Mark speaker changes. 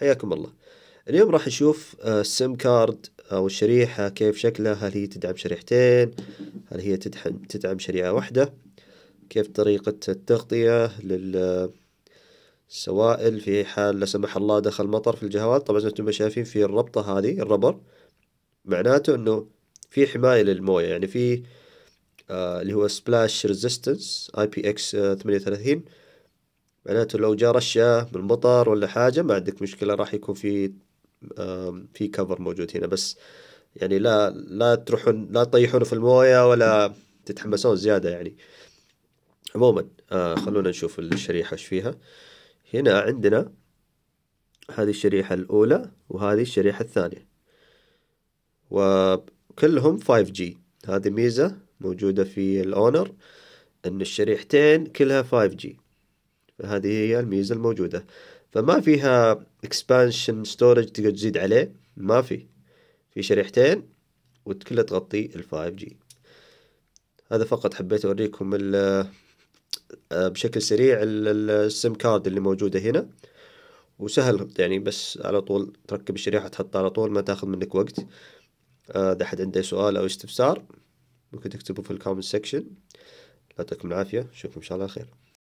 Speaker 1: حياكم الله اليوم راح نشوف السيم آه، كارد او آه، الشريحة كيف شكلها هل هي تدعم شريحتين هل هي تدعم شريحة واحدة كيف طريقة التغطية لل السوائل آه، في حال لا سمح الله دخل مطر في الجهاز طبعا زي ما شايفين في الربطة هذه الربر معناته انه في حماية للموية يعني في اللي هو سبلاش ريزيستنس اي بي اكس 38 معناته لو جاء رشة بالمطر ولا حاجة ما عندك مشكلة راح يكون في في كفر موجود هنا بس يعني لا لا تروحون لا تطيحونه في المويه ولا تتحمسون زياده يعني عموما آه خلونا نشوف الشريحه ايش فيها هنا عندنا هذه الشريحه الاولى وهذه الشريحه الثانيه وكلهم 5G هذه ميزه موجوده في الاونر ان الشريحتين كلها 5G هذه هي الميزه الموجوده فما فيها اكسبانشن ستورج تقدر تزيد عليه ما في في شريحتين وكلها تغطي ال 5 جي هذا فقط حبيت اوريكم آه، بشكل سريع السيم كارد اللي موجوده هنا وسهل يعني بس على طول تركب الشريحه تحطها على طول ما تاخذ منك وقت آه، اذا أحد عنده سؤال او استفسار ممكن تكتبوا في الكومنت سيكشن يعطيكم العافيه نشوفكم ان شاء الله خير